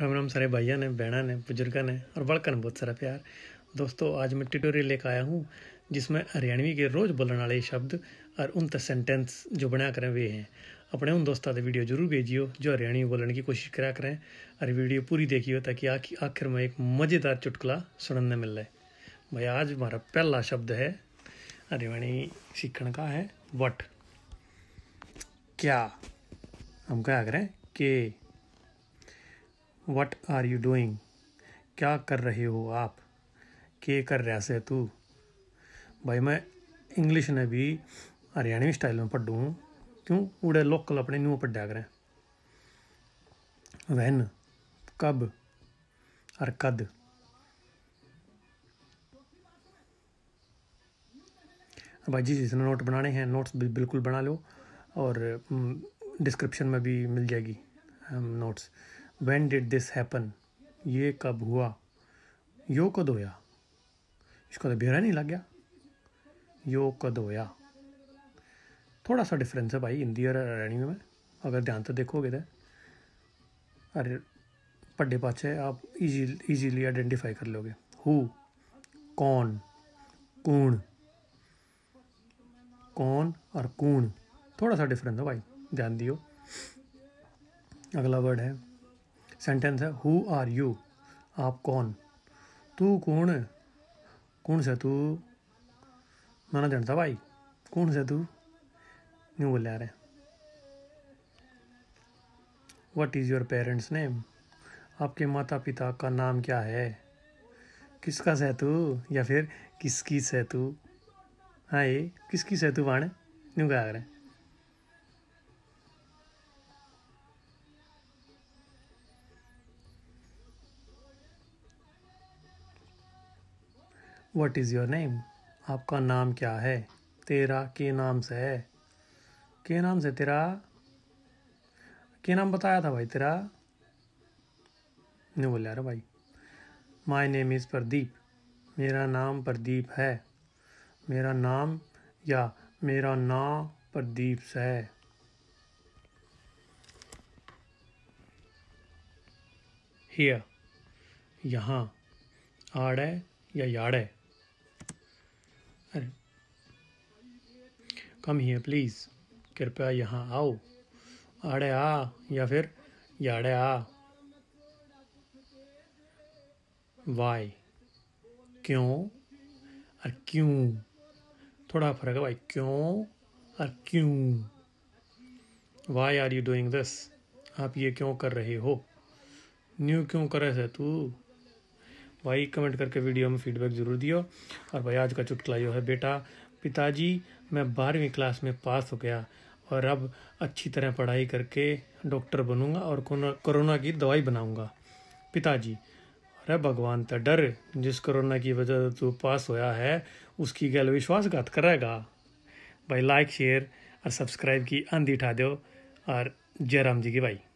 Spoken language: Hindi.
राम राम सारे भाइयों ने बहना ने बुजुर्ग ने और बड़का बहुत सारा प्यार दोस्तों आज मैं ट्यूटोरियल लेकर आया हूँ जिसमें हरियाणवी के रोज़ बोलने वाले शब्द और उन तक सेंटेंस जो बनाया करें वे हैं अपने उन दोस्तों से वीडियो जरूर भेजियो जो हरियाणवी बोलने की कोशिश करा करें और वीडियो पूरी देखियो ताकि आखिर में एक मज़ेदार चुटकुला सुनने मिल रहा है भैया आज हमारा पहला शब्द है हरियाणी सीखण का है वट क्या हम क्या करें के वट आर यू डूइंग क्या कर रहे हो आप के कर रहा से तू भाई मैं इंग्लिश ने भी हरियाणवी स्टाइल में पढ़ू हूँ क्यों उड़े लोकल अपने न्यू पढ़ा करें वैन कब और कद भाई जी जिसने नोट बनाने हैं नोट्स बिल्कुल बना लो और डिस्क्रिप्शन हम्म, में भी मिल जाएगी notes when did this happen ये कब हुआ यो कद होया इसको तो बेरा नहीं लग गया यो कद होया थोड़ा सा डिफरेंस है भाई हिंदी और हरियाणवी में अगर ध्यान से देखोगे तो अरे पड्डे पाचे आप इजी इजीली आइडेंटिफाई कर लोगे हु कौन कूण कौन और कूण थोड़ा सा डिफरेंस है भाई ध्यान दियो अगला वर्ड है सेंटेंस है हु आर यू आप कौन तू कौन है कौन से तू मैं ना जानता भाई कौन से तू नहीं बोले आ रहे what is your parents name आपके माता पिता का नाम क्या है किसका से तू या फिर किसकी से तू हाँ ये किसकी से तू वाण न्यू क्या रहे वट इज़ योर नेम आपका नाम क्या है तेरा के नाम से है के नाम से तेरा के नाम बताया था भाई तेरा नहीं बोल यार भाई माई नेम इज़ प्रदीप मेरा नाम प्रदीप है मेरा नाम या मेरा नाम प्रदीप से है यहाँ आड़ है या याड़ है अरे कम ही प्लीज़ कृपया यहाँ आओ आड़े आ या फिर याड़े आ वाई क्यों और क्यों थोड़ा फर्क है भाई क्यों और क्यों why are you doing this आप ये क्यों कर रहे हो न्यू क्यों कर रहे थे तू भाई कमेंट करके वीडियो में फीडबैक ज़रूर दियो और भाई आज का चुटकला यो है बेटा पिताजी मैं बारहवीं क्लास में पास हो गया और अब अच्छी तरह पढ़ाई करके डॉक्टर बनूंगा और कोरोना की दवाई बनाऊंगा पिताजी अरे भगवान तो डर जिस कोरोना की वजह से तू पास होया है उसकी गल विश्वासघात करेगा भाई लाइक शेयर और सब्सक्राइब की आंधी उठा दो और जय राम जी की भाई